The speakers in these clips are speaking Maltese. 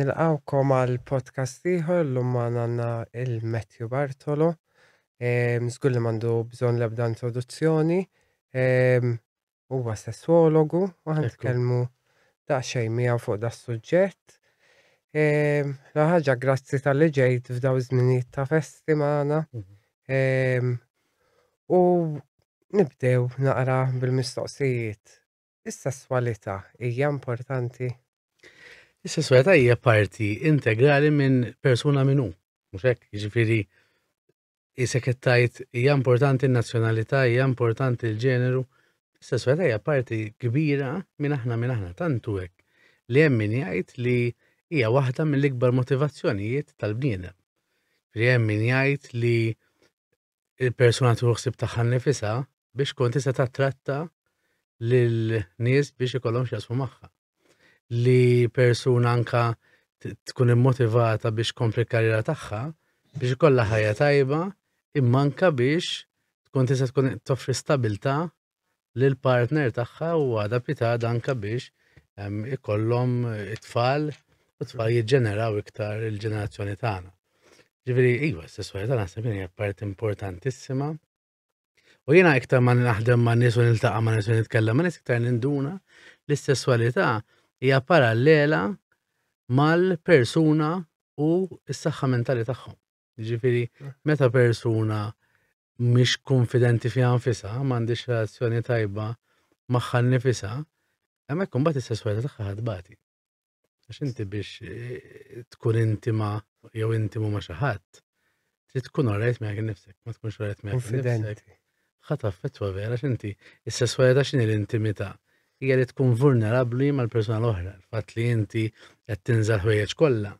nilqawkom għal podcast ieħor l-lum għanna il-Matthew Bartolo. Mżgur ehm, li mandu bżon lebda introduzzjoni. Ehm, huwa sessuologu u għan tkellmu daqsxejn mija fuq da' suġġett. Raħġa ehm, grazzi tal-li ġejt f'daw żminijiet ta' festi magħna. Mhm. U nibdew naqra bil-mistoqsijiet. Is-sesswalità hija importanti? Is-sessualità hija parti integrali minn persuna minnu. Mhux hekk, jiġifieri is-sekettajt hija importanti n-nazzjonalità, hija importanti l-ġeneru. Is-sessualità hija parti kbira minn aħna minn aħna tantu hekk li hemm min jgħid li hija waħda mill-ikbar motivazzjonijiet tal-bniedem. Li hemm min jgħid li il-persuna tuħsib tagħha nifisha biex kont tista' tattratta lil nies biex ikollhom x'jasmu magħha li persuna anka tkun immotivata biex kompli karriera tagħha, biex ikollha ħajja tajba, immanka biex tkun tista' tkun toffri stabilta lil partner tagħha u għada danka biex ikollhom it-tfal u t tfal jiġġeneraw iktar il-ġenerazzjoni tagħna. Ġifieri iva, s-sessualità naħseb hija part importantissima. U jiena iktar ma naħdem ma' nies u niltaqa' ma' nies u nitkellem ma' nies iktar ninduna l-istessualità hija parallela mal-persuna u s-saħħa mentali tagħhom. Ġifiri, meta persuna mhix konfidenti fi anfisa, m'għandix relazzjoni tajba magħha nifisa, hemmhekk imbagħad is-sesswalità tagħha ħadbati. Għax inti biex eh, tkun intima jew intimu ma' xi ħadd, trid tkun orajt miegħek innifsek, ma tkunx orajt miegħek innifsek. Ħataf fetwa vera x'inti, s sesswalità x'inhi l-intimità hija li tkun vulnerabbli mal-persuna l-oħra. fat li inti qed tinżal ħwejjeġ kollha.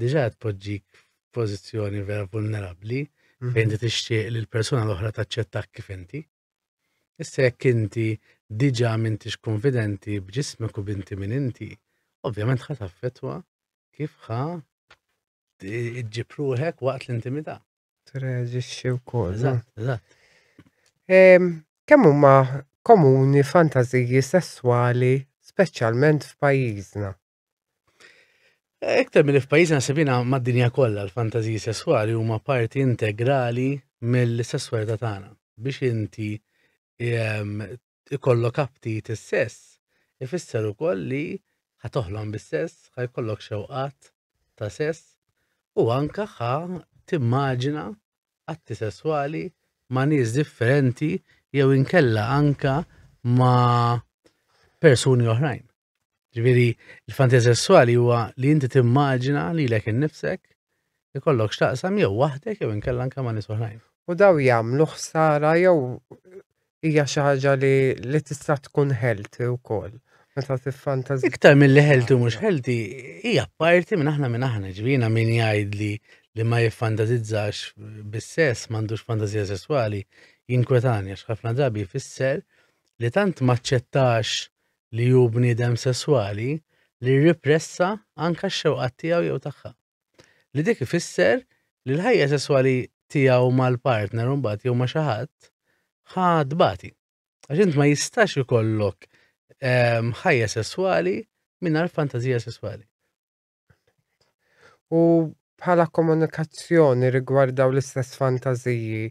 Diġà poġġik f'pożizzjoni vera vulnerabbli mhm. fejn ti tixtieq li l-persuna l-oħra taċċettak kif inti. Issa jekk inti diġà m'intix konfidenti b'ġismek u binti minn inti, ovvjament ħa taffetwa kif ħa iġġib waqt l-intimità. Treġixxi wkoll. Eżatt, eżatt. Kemm huma komuni fantaziji sessuali speċjalment f'pajjiżna. Ektar minn f'pajjiżna sebina mad-dinja kollha l-fantaziji sessuali huma parti integrali mill-sessualità tagħna biex inti ehm, ikollok aptit is-sess ifisser ukoll li ħatoħlom bis-sess, ħajkollok xewqat ta' sess u anka ħa timmaġina atti sessuali ma' nies differenti jew inkella anka ma' persuni oħrajn. Ġviri, il-fantazija sessuali huwa li inti timmaġina li lek innifsek ikollok xtaqsam jew waħdek jew inkella anke ma' nis oħrajn. U daw jagħmlu ħsara jew hija xi ħaġa li li tista' tkun healthy wkoll. Meta tiffantażi. Iktar milli healthy mhux healthy hija parti minn aħna minn aħna ġvina min jgħid li li ma jiffantazizzax biss sess m'għandux fantazija sessuali jinkwetani għax ħafna drabi jfisser li tant maċċettax li ju bnidem sessuali li ripressa anka x-xewqat tiegħu jew tagħha. Li dik ifisser li l-ħajja sessuali tiegħu mal-partner un mbagħad jew ma' xi ħadd ħad bati. Għax int ma jistax ikollok ehm, ħajja sessuali mingħajr fantazija sessuali. U bħala komunikazzjoni rigwardaw l-istess fantażiji.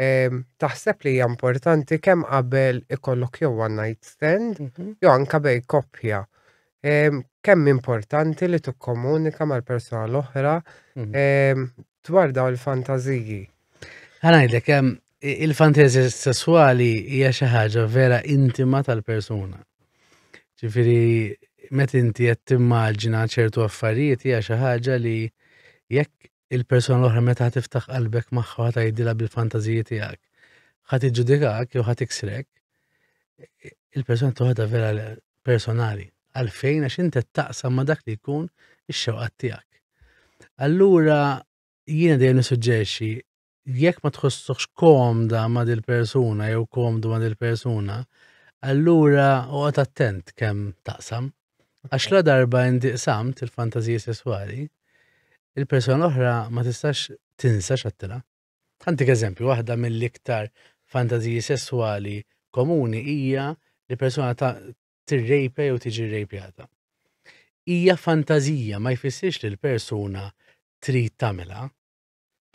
Ehm, taħseb li hija importanti kemm qabel ikollok jew one night stand, mhm. jew anka bej koppja. Ehm, kemm importanti li tikkomunika mal-persuna l-oħra mhm. ehm, dwar daw il-fantażiji. Ħanajdlek, il-fantazija sessuali hija xi ħaġa vera intima tal-persuna. Ġifieri meta inti qed timmaġina ċertu affarijiet hija xi ħaġa li jekk il-persona l-oħra meta tiftaħ qalbek magħha ħata jidila bil-fantażiji tiegħek. Ħadd iġġudikak jew ħadd iksrek, il-persona toħda vera personali għalfejn għax inti taqsam ma dak li jkun ix-xewqat tiegħek. Allura jiena dejjem nisuġġerixxi jekk ma tħossokx komda ma' dil persuna jew komdu ma' dil persuna, allura uqgħod attent kemm taqsam. Għax la darba indiqsamt il fantażiji sesswali il-persona oħra ma tistax tinsa xattila. Għantik eżempju, waħda mill-iktar fantaziji sessuali komuni hija li persona ta' tirrejpe jew tiġi rejpjata. Hija fantazija ma jfissirx li l-persuna trid tagħmilha,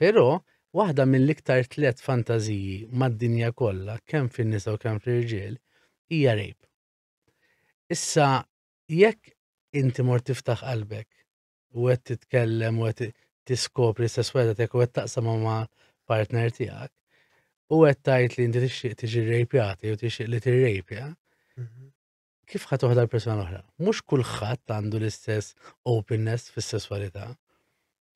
però waħda mill-iktar tliet fantaziji mad-dinja kollha kemm fin-nisa u kemm fir-irġiel hija rejp. Issa jekk inti mor tiftaħ qalbek u għed titkellem u għed tiskopri s-sweda tek u għed taqsam ma partner tijak u għed tajt li inti t tiġi rejpjati u tixtieq li tirrejpja. Mhm. Kif ħat uħda l persona uħra? oħra Mhux kulħadd għandu l-istess openness fis-sesswalità.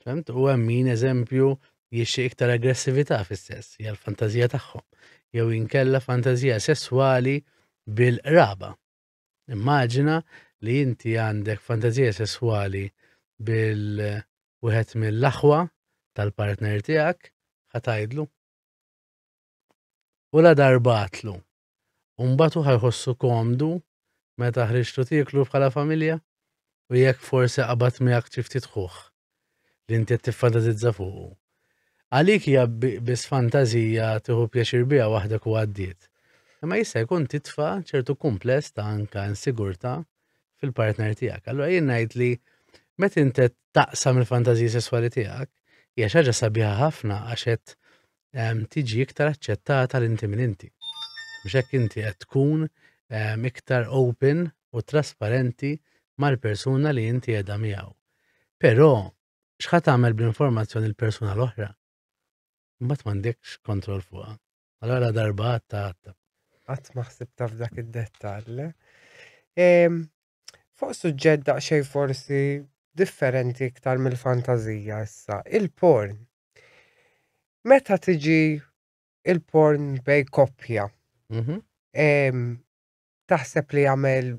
Femt? U hemm min eżempju jixtieq iktar aggressività fis-sess, jgħal l-fantażija tagħhom. Jew inkella fantażija sesswali bil-raba. Immaġina li inti għandek fantazija sesswali bil wieħed mill-aħwa tal-partner tiegħek ħatajdlu. U la darbatlu. Umbatu ħajħossu komdu meta ħriġtu tieklu bħala familja u jekk forsi qabad miegħek ċifti tħuħ li inti tiffantasizza fuqu. Għalik hija biss fantazija tieħu pjaċir biha waħdek u għaddiet. Imma jista' jkun titfa' ċertu kumpless ta' anka insigurta fil-partner tiegħek. Allura jien ngħid li met inti taqsam il-fantazija sessuali tiegħek, hija ħaġa sabiħa ħafna għax qed ehm, tiġi iktar aċċettata l inti minn inti. Mhux hekk inti qed tkun ehm, iktar open u trasparenti mal-persuna li inti qiegħda miegħu. Però x'ħat tagħmel bl-informazzjoni l-persuna l-oħra? Mbagħad m'għandekx kontroll fuqha. Allora darba għatta għatta. Għat maħsib taf dak id-dettall. Ehm, fuq suġġed daqxej forsi differenti iktar mill-fantazija issa. Il-porn. Meta tiġi il-porn bej koppja. Mhm. Taħseb li jagħmel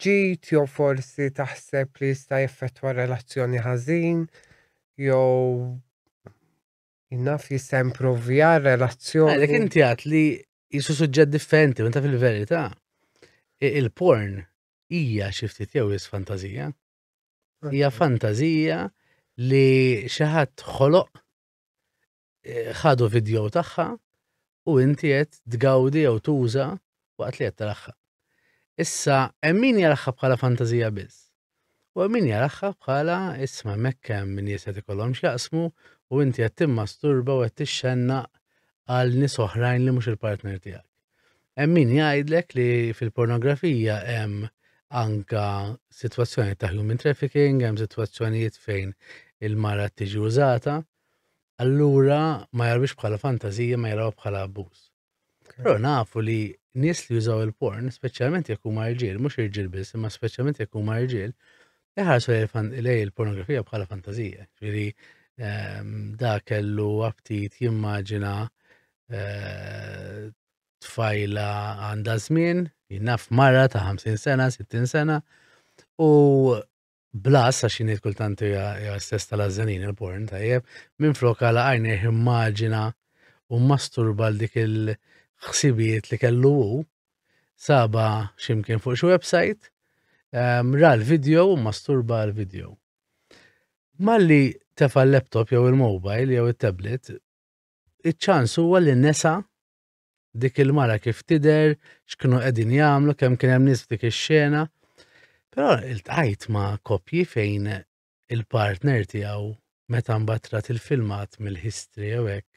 ġit jew forsi taħseb li jista' jeffettwa relazzjoni ħażin jew innaf jisemprovja ah, relazzjoni. Għalek inti għat li jisu suġġed differenti, menta fil-verita, il-porn ija xiftit jew jis fantazija. هي فانتازية لشهات خلق خادو فيديو تاعها وانت تقاودي او توزا وقت لي تلخى إسا يا رخا بقالة فانتازية بس يا رخا بقالة اسما مكة من يساتي كلهم شا اسمه وانت يتم مستوربة وتشنق قال ناس اللي مش البارتنر تاعك امين يا لك لي في البورنوغرافية ام anka situazzjoni ta' human trafficking, hemm situazzjonijiet fejn il-mara tiġi użata, allura ma jarbix bħala fantazija, ma jaraw bħala abbuż. Però nafu li nies li jużaw il-porn, speċjalment jekk huma irġiel, mhux irġiel biss, imma speċjalment jekk huma irġiel, iħarsu lej il-pornografija bħala fantazija. Ġifieri ehm, da kellu aptit jimmaġina eh, tfajla għandha żmien, jinnaf marra ta' 50 sena, 60 sena, u blas għax jinit kultant hija stess tal-azzanin il-porn tajjeb, minn floka la għajni immaġina u masturba l dik il-ħsibijiet li kellu u saba ximkien fuq xi website, ra l-video u masturba l-video. Malli tefa l-laptop jew il-mobile jew il-tablet, iċ-ċans huwa li nesa' dik il-mara kif tider, x'kienu qegħdin jagħmlu, kemm kien hemm nis f'dik ix-xena. Però l-tajt ma' kopji fejn il-partner tiegħu meta mbatrat il-filmat mill-history jew hekk,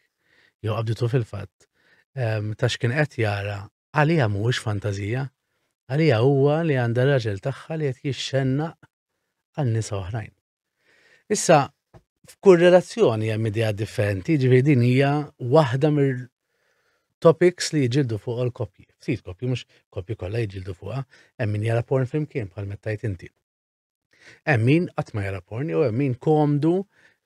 jew qabditu fil-fatt, ehm, ta' x'kien qed jara għalija mhuwiex fantażija, għalija huwa li għandha raġel tagħha li qed jixxennaq għal nisa oħrajn. Issa, f'kull relazzjoni hemm idea differenti, ġifieri din hija waħda mill topics li jġildu fuq il-kopji. Ftit kopji, mux kopji kolla jġildu fuqa, emmin jara porn film kien bħal mettajt inti. Emmin għatma jara porn, jew emmin komdu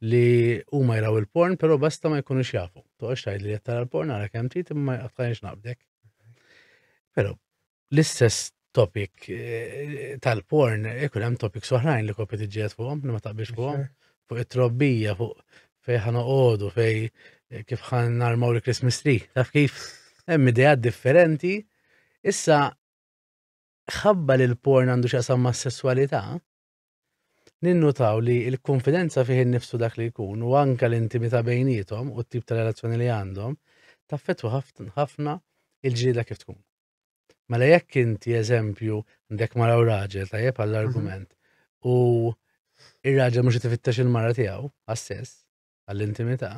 li u ma jaraw il-porn, pero basta ma jkunux jafu. Toqx tajt li jattara l-porn għara kem tit, ma jattajnx nabdek. Pero, l-istess topic eh, tal-porn, eh, ikun hemm topic soħrajn li kopji tiġġiet fuqhom, li ma taqbix fuqhom, fuq it-trobbija, fuq fej ħanoqodu, fej Eh, kif ħan narmaw li Christmas tree, taf kif hemm idejat differenti, issa ħabba li l-porn għandu xaqsam ma' sessualità, ninnutaw li l-konfidenza fih nifsu dak li jkun u anka l-intimità bejnietom u t-tip ta' relazzjoni li għandhom taffetwa ħafna il-ġrida kif tkun. Mela jekk inti eżempju għandek u raġel tajjeb għall-argument mhm. u ir-raġel mhux tifittex il-mara tiegħu għas-sess għall-intimità,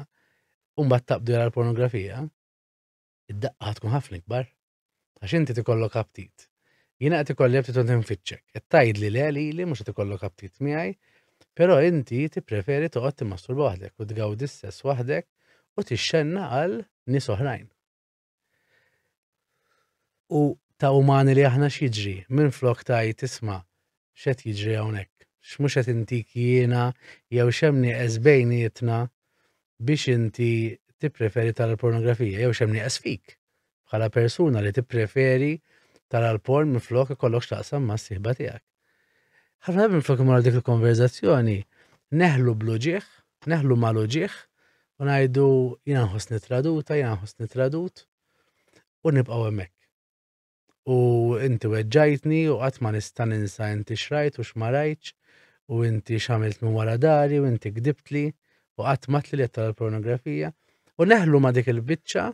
Umbat tabdu jara l-pornografija, id-daqqa tkun ħafna kbar. Għax inti tikollok aptit. Jina għet ikolli aptit għon tinfitxek. Għettajd li li li mux għet ikollok aptit miħaj, pero inti ti preferi toqgħod timmasturba waħdek u tgawdi s-sess waħdek u tixxenna għal nies oħrajn. U ta' umani li aħna xieġri, minn flok ta' tisma' xet jiġri hawnhekk. X'mhux qed intik jiena jew xemni nieqes biex inti tippreferi tara l-pornografija jew xemni fik bħala persuna li tippreferi tara l-porn minflok ikollok x'taqsam ma' s-sieħba tiegħek. Ħafna minn flok imur dik il-konverzazzjoni neħlu bluġieħ, neħlu ma' luġih u ngħidu jiena nħossni traduta, jiena nħossni tradut, u nibqgħu hemmhekk. U inti weġġajtni u qatt ma nista' ninsa inti xrajt u x'ma rajtx u inti x'għamilt minn wara dari u inti gdibtli u għatmat li jattara l-pornografija u neħlu ma dik il-bicċa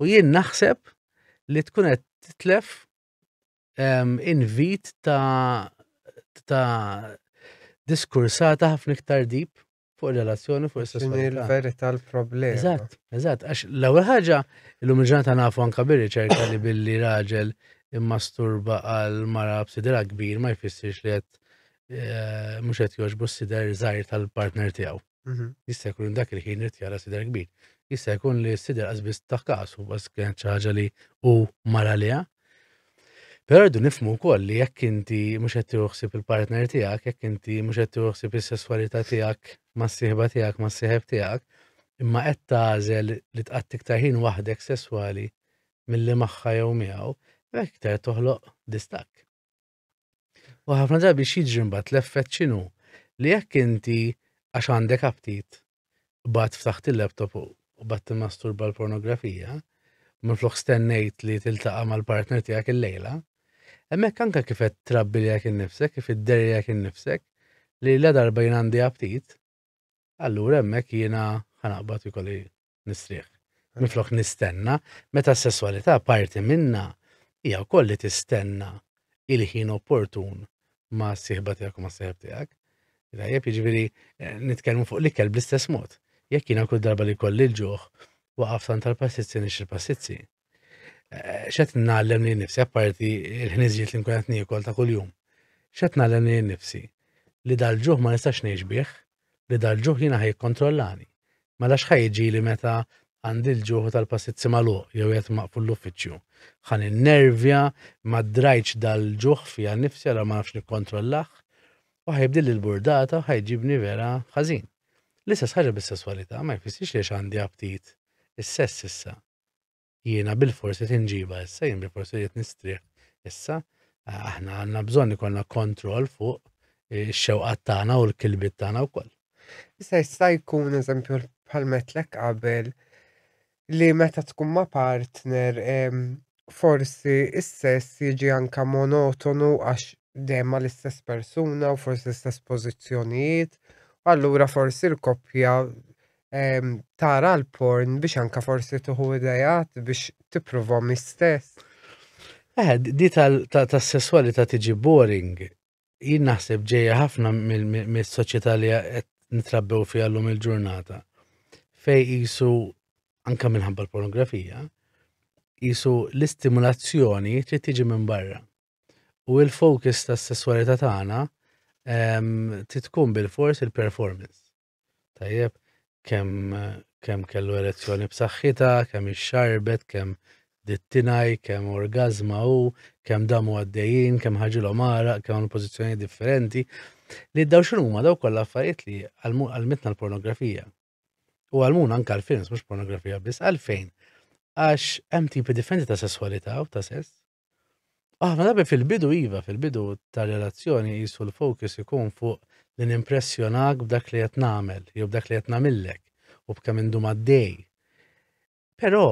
u jien naħseb li tkun qed titlef ehm, invit ta' ta' diskursata ħafna iktar dip fuq relazzjoni fuq is-sessualità. Il-verità l-problema. Eżatt, eżatt, għax l-ewwel ħaġa illum il-ġurnata nafu anka birri ċerka li billi raġel immasturba għal mara b'sidra kbir ma jfissirx li qed Eh, mux għet joġbu s-sider zaħir tal-partner tijaw. Mhm. Jista' jkun dak il-ħin irtjara sider kbir. Jista' jkun li s-sider għazbis taħkas u għaz kien ċaġa li u maralija. Pero rridu nifmu koll li jekk inti mux qed tiħsib il-partner tiegħek, jekk inti mhux qed tiħsib is-sesswalità tiegħek mas-sieħba tiegħek mas-sieħeb tiegħek, imma qed tażel li tqattik ħin waħdek sesswali milli magħha jew miegħu, hekk iktar toħloq distak. U ħafna drabi xieġri mbagħad l-effett x'inhu li jekk inti għax għandek aptit bat ftaħt il-laptop u bat timmasturba l-pornografija, minflok stennejt li tiltaqa' mal-partner tiegħek il-lejla, hemmhekk anke kif trabbi li lejk innifsek, kif idderjek innifsek li l darba jien għandi aptit, allura hemmhekk jiena u ikolli nisriħ. Minflok nistenna, meta s sessualita parti minna hija wkoll li tistenna il-ħin opportun ma' s-sihba tijak u ma' s-sihb tijak. Jep, ġviri, jiġifieri, eh, nitkelmu fuq li kell bl-istess mod. Jek jina kull darba li kolli l-ġuħ, waqaftan tal-passizzi nix il-passizzi. ċet eh, nallem li nifsi, apparti il-ħnizġiet li nkunat nikol ta' kull-jum. ċet nallem li nifsi, li dal-ġuħ ma' nistax neġbieħ, li dal-ġuħ jina ħaj kontrollani. Ma lax ħajġi li meta għandi l-ġuħ tal-passizzi malu, jew jgħet maqfu l-uffiċju ħan il-nervja, ma drajċ dal-ġuħ fija nifsi għara ma nafx nikkontrollax, u ħajbdil il-burdata, ħajġibni vera ħażin. L-istess bis-sessualità ma jfissix li għandi aptit il sess issa. Jiena bil-forsi t-inġiba issa, jien bil-forsi li nistriħ issa, aħna għanna bżonn ikollna kontroll fuq il xewqat tagħna u l-kilbit tagħna wkoll. Issa jista' jkun eżempju bħal metlek qabel li meta tkun ma' partner forsi s sess jiġi anka monotonu għax dema l-istess persuna u forsi l-istess pożizzjonijiet. Allura forsi l-koppja ehm, tara l-porn biex anka forsi tuħu idejat biex tipprovhom istess. Eh, di tas-sessualità tiġi boring. Jien naħseb ġejja ħafna mis-soċjetà li qed nitrabbew l-lum il-ġurnata. Fej qisu anka minħabba l-pornografija, jisu l-istimulazzjoni trid tiġi minn barra. U il-fokus tas sessualità tagħna ehm, titkun bil-fors il-performance. Tajjeb, kemm kemm kellu elezzjoni b'saħħitha, kemm ix-xarbet, kemm dittinaj, kemm orgazma u, kemm damu għaddejjin, kemm ħaġilhom omara kemm pożizzjoni differenti. Li daw xinu huma daw kollha affarijiet li għalmitna l-pornografija. U għalmuna anka l-films, mhux pornografija biss, għalfejn għax hemm tipi differenti ta' sessualità u ta' sess. Aħna nabe fil-bidu iva, fil-bidu ta' relazzjoni jisu l-fokus ikun fuq li nimpressjonak b'dak li qed nagħmel, jew b'dak li qed u b'kemm indu maddej. Però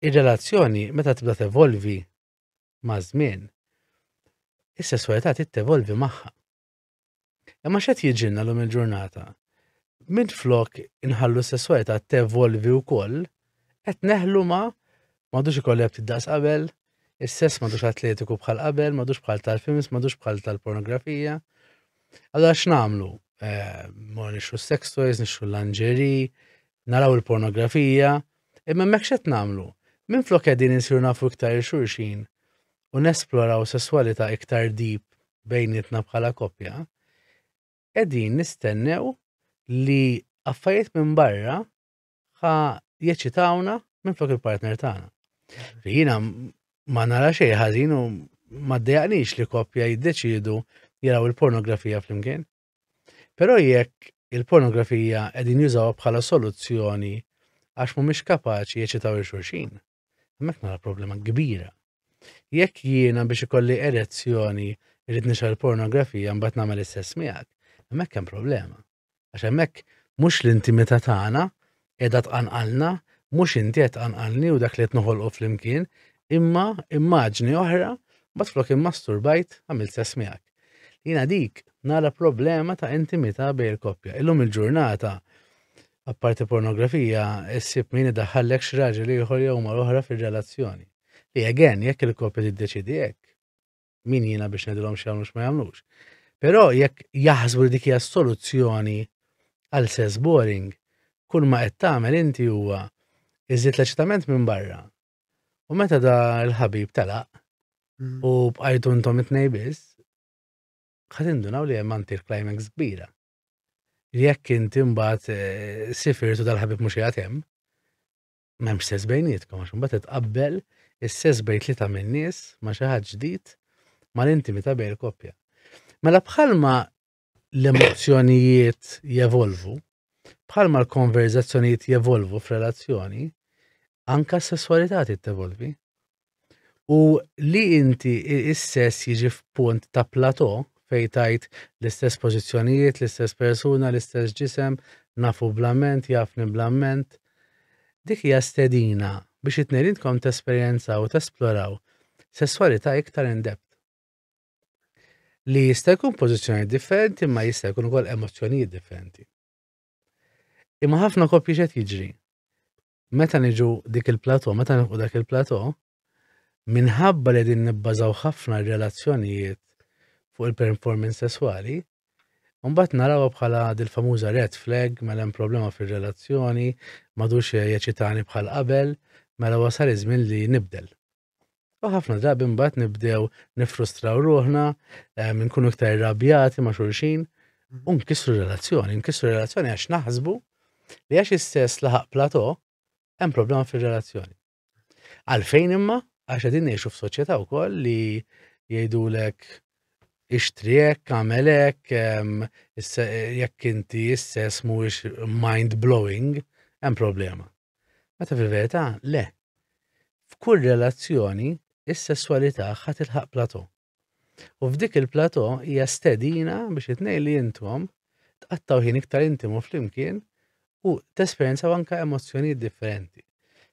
il relazzjoni meta tibda tevolvi ma' żmien, is-sesswalità tittevolvi magħha. Imma xed jiġinna l um il-ġurnata? Minn flok inħallu s-sesswalità tevolvi wkoll, qed neħlu ma' Madux ikolli għab tiddaqs qabel, il-sess madux atletiku bħal qabel, madux bħal tal-films, madux bħal tal-pornografija. Għadda x'namlu? Eh, Mor nixxu sex toys, nixxu l-anġeri, naraw il-pornografija, imma mekk xed namlu. Minn flok għedin insiru nafu iktar xurxin u nesploraw sessualita iktar deep bejnietna bħala koppja, għedin nistennew li affarijiet minn barra ħa jeċitawna minn flok il-partner tagħna. Jina ma nara xej ħażin u ma ddejaqnix li koppja jiddeċidu jaraw il-pornografija flimkien. Però jekk il-pornografija qegħdin jużaw bħala soluzzjoni għax mhumiex kapaċi jeċitaw il-xulxin, hemmhekk nara problema kbira. Jekk jiena biex ikolli erezzjoni irrid nixar pornografija mbagħad nagħmel istess miegħek, hemmhekk hemm problema. Għax hemmhekk mhux l-intimità tagħna qiegħda tqanqalna mux intiet anqalni u dak li t-noħolqu flimkien imma immaġni oħra, bat flok immasturbajt għamil sess miegħek. Jina dik nara problema ta' intimita bej il-koppja. Illum il-ġurnata, apparti pornografija, s-sib min daħallek xraġi li jħor jew mal-oħra fil-relazzjoni. Li għagħen, jekk il-koppja t-deċidi jekk, min jina biex nedilom xamlux ma jamlux. Pero jekk jaħsbu li dikja soluzzjoni għal sess boring, kull ma qed tagħmel inti huwa Iżid leċitament minn barra. U meta da l-ħabib talaq mm. u bqajtu ntom it-nej biss, ħad li hemm l climax kbira. Jekk inti mbagħad eh, sifirtu dal-ħabib mhux jagħt hemm, m'hemmx sess bejnietkom għax mbagħad titqabbel is-sess bejn tlieta min-nies ma' xi ħadd ġdid mal-intimità bejn il-koppja. Mela bħalma l-emozjonijiet jevolvu, bħalma l-konverzazzjonijiet jevolvu f'relazzjoni, anka s-sessualità tittevolvi. U li inti is-sess jiġi f'punt ta' plato fej tajt l-istess pożizzjonijiet, l-istess persuna, l-istess ġisem, nafu blament, jafni blament. Dik hija stedina biex u tesperjenzaw, tesploraw sessualità iktar in-dept. Li jista' jkun pożizzjonijiet differenti, ma jista' jkun ukoll emozzjonijiet differenti. Imma ħafna koppi xed jiġri meta niġu dik il-plato, meta nifqu dak il-plato, minħabba li din nibbażaw ħafna relazzjonijiet fuq il-performance sessuali, Unbat naraw bħala dil-famuża red flag, mela hemm problema fir-relazzjoni, madux jeċitani bħal qabel, mela wasal iż-żmien li nibdel. U ħafna drabi mbagħad nibdew nifrustraw ruħna, nkunu iktar irrabjati ma' xulxin, mhm. u nkissru relazzjoni, nkissru relazzjoni għax naħsbu li għax istess laħaq plato hemm problema fir-relazzjoni. Għalfejn imma għax qegħdin ngħixu f'soċjetà wkoll li jgħidulek ixtriek, għamelek, jekk inti jissess mhuwiex mind blowing, hemm problema. Meta fil-verità le. F'kull relazzjoni is-sesswalità ħadd ilħaq plato. U f'dik il-plato hija stedina biex it li intom tqattaw ħin iktar intimu flimkien u t-esperienza anka emozjoni differenti.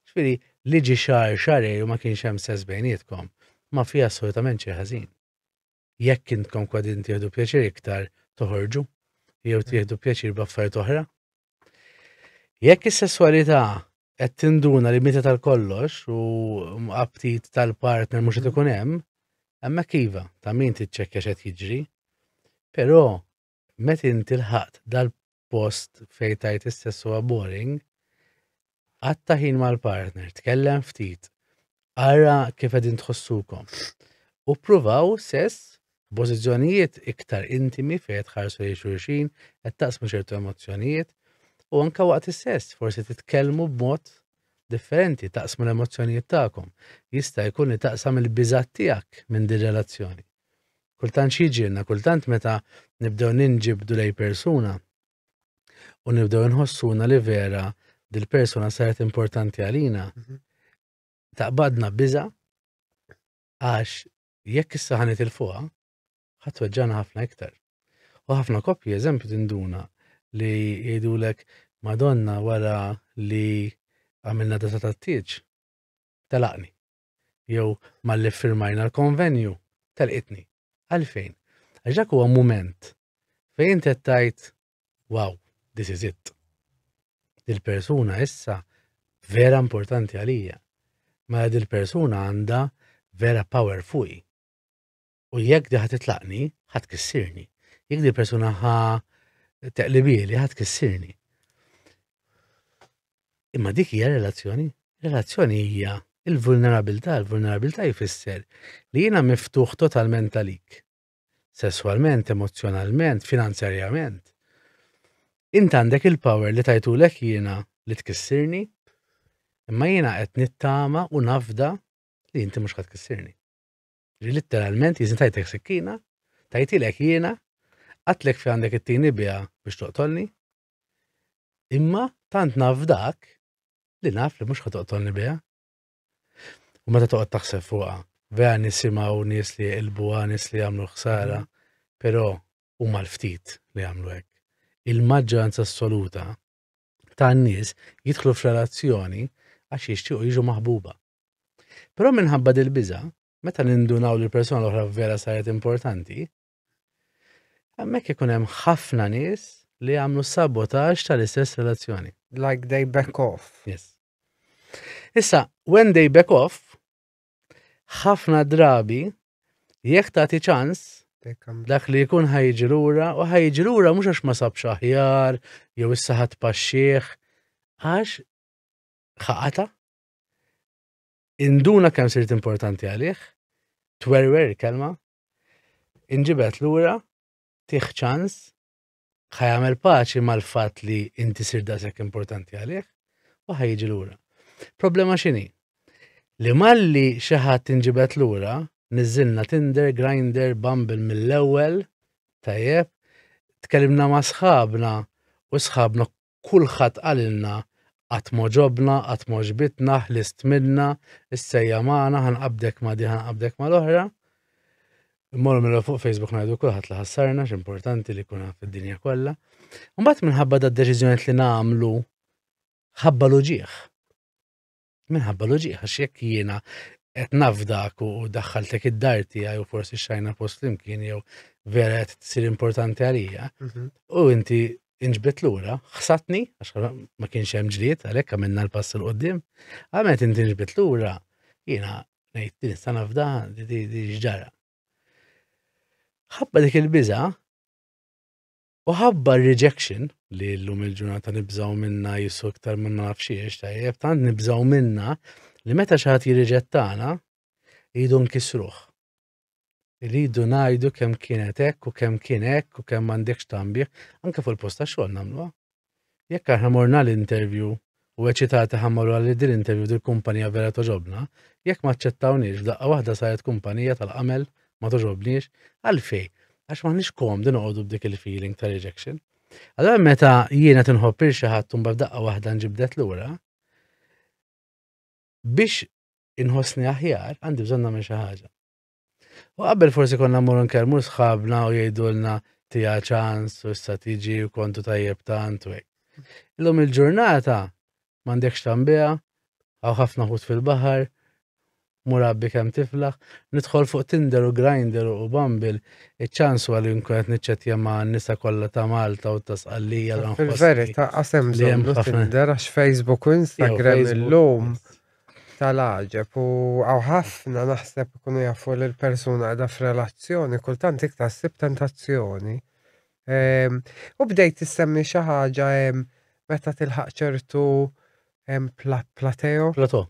Ġviri, liġi xar xarej u ma kienx hemm sens bejnietkom, ma fija assolutament xi ħażin. Jekk intkom kwadin tieħdu pjaċir iktar toħorġu, jew tieħdu pjaċir b'affarijiet oħra. Jekk is sessualità qed tinduna li mita tal-kollox u aptit tal-partner mhux qed ikun hemm, Emma kiva, ta' min titċekkja xed jiġri, pero meta inti ħat dal post fej tajt istess huwa boring, għatta ħin mal-partner, tkellem ftit, ara kif għedin tħossukom. U provaw sess pożizzjonijiet iktar intimi fej tħarsu li xurxin, qed taqsmu ċertu emozjonijiet u anka waqt is-sess forsi titkellmu b'mod differenti taqsmu l emozjonijiet tagħkom. Jista' jkun li taqsam il-biżat tiegħek minn din relazzjoni. Kultant xi kultant meta nibdew ninġibdu lej persuna, u nibdew nħossuna li vera dil-persuna saret importanti għalina, mhm. taqbadna biza għax jekk issa ħanet il-fuqa, ħatweġġana ħafna iktar. U ħafna koppji eżempju tinduna li jgħidulek Madonna wara li għamilna data tat-tieġ talaqni. Jew mal-li firmajna l-konvenju talqitni. Għalfejn. Għaxġak huwa moment fejn tettajt, wow, this is it. il persuna issa vera importanti għalija. Ma il persuna għanda vera power fuj. U jekk di ħat itlaqni, ħat kissirni. Jekk di persuna ħa teqlibili, ħat kissirni. Imma dik hija relazzjoni. Relazzjoni hija il-vulnerabilità, il-vulnerabilità jfisser li jiena miftuħ totalment għalik. Sessualment, emozjonalment, finanzjarjament. Inta għandek il-power li tajtulek jiena li tkissirni, imma jiena qed nittama u nafda li inti mhux ħad tkissirni. Li litteralment jizin tajtek sikkina, tajtilek jiena, għatlek fi għandek it-tini biha biex toqtolni, imma tant nafdak li naf li mhux ħad toqtolni biha. U meta toqgħod taħseb fuqha, vera nisimgħu nies li jqilbuha, nies li jagħmlu ħsara, mm. però huma l-ftit li jagħmlu hekk il-maġġoranza assoluta ta' n-nies jidħlu f'relazzjoni għax jixtiequ jiġu maħbuba. Però minħabba dil-biża, meta nindunaw li persona l-oħra vera saret importanti, hemmhekk ikun hemm ħafna nies li għamlu sabotaġġ tal-istess relazzjoni. Like they back off. Yes. Issa, when they back off, ħafna drabi jekk tagħti ċans Dak li jkun ħajġi lura u ħajġi lura mhux għax ma sabx aħjar jew issa ħadd paxxieħ għax ħaqata induna kemm sirt importanti għalih, twerwer kelma, inġibet lura, tieħ ċans, ħajamel paċi mal-fat li inti sir dasek importanti għalih, u ħajġi lura. Problema xini? Li malli xaħat inġibet lura, نزلنا تندر جرايندر بامبل من الاول طيب تكلمنا مع صحابنا وصحابنا كل خط قال لنا اتمو جوبنا اتمو جبتنا حلست منا السيا معنا هنقبدك ما دي هنقبدك ما لهرا المهم من فوق فيسبوك نايدو كلها تلها سارنا شو امبورتانتي اللي كنا في الدنيا كلها ومن بعد من هبدا الديجيزيونات اللي نعملو هبلو لوجيخ من هبلو جيخ هشيك et nafdak u daħħaltek id-dar tiegħi u forsi xajna post flimkien jew vera qed tsir importanti għalija. Mhm. U inti inġbet lura, ħsatni, għax ma kienx hemm ġlied għalhekk għamilna l-pass il qoddim għamet inti inġbet lura, jiena ngħid din issa nafda di ġġara. Ħabba dik il-biża' U ħabba rejection li l-lum il-ġurnata nibżaw minna jissu ktar minna nafxiex, tajjeb, tant nibżaw minna li meta xaħat jirriġettana jidu nkisruħ. Rridu najdu kem kienet hekk u kem kien hekk u kem m'għandekx tambiħ, anke fuq il-posta xogħol namlu. Jekk aħna l-interview u eċitati ħammalu għal din interview dil kumpanija vera toġobna, jekk ma ċettawniex daqqa waħda saret kumpanija tal-qamel ma toġobniġ, għalfej, għax ma nix kom din uqodu b'dik il-feeling ta' rejection. Għadda meta jiena tinħobbir xi ħadd mbagħad b'daqqa waħda nġibdet lura, biex inħossni aħjar għandi bżonna nagħmel xi ħaġa. U qabel forsi konna mmorru nkermu sħabna u jgħidulna tija ċans u s tiġi u kontu tajjeb tant u Illum il-ġurnata m'għandekx xtambija, għaw ħafna ħut fil-baħar, murabbi kem tiflaħ, nidħol fuq Tinder u Grindr u Bambil, iċ-ċans għal nkunet nitċetja ma' nisa kollha ta' Malta u ta' Sqallija. Fil-verita, għasem Tinder għax Facebook u Instagram il-lum tal-ħġeb u għaw ħafna naħseb kunu jaffu l persuna għada f'relazzjoni, kultant iktar sib tentazzjoni. U bdejt t xi ħaġa meta tilħaq ċertu plateo. Plato.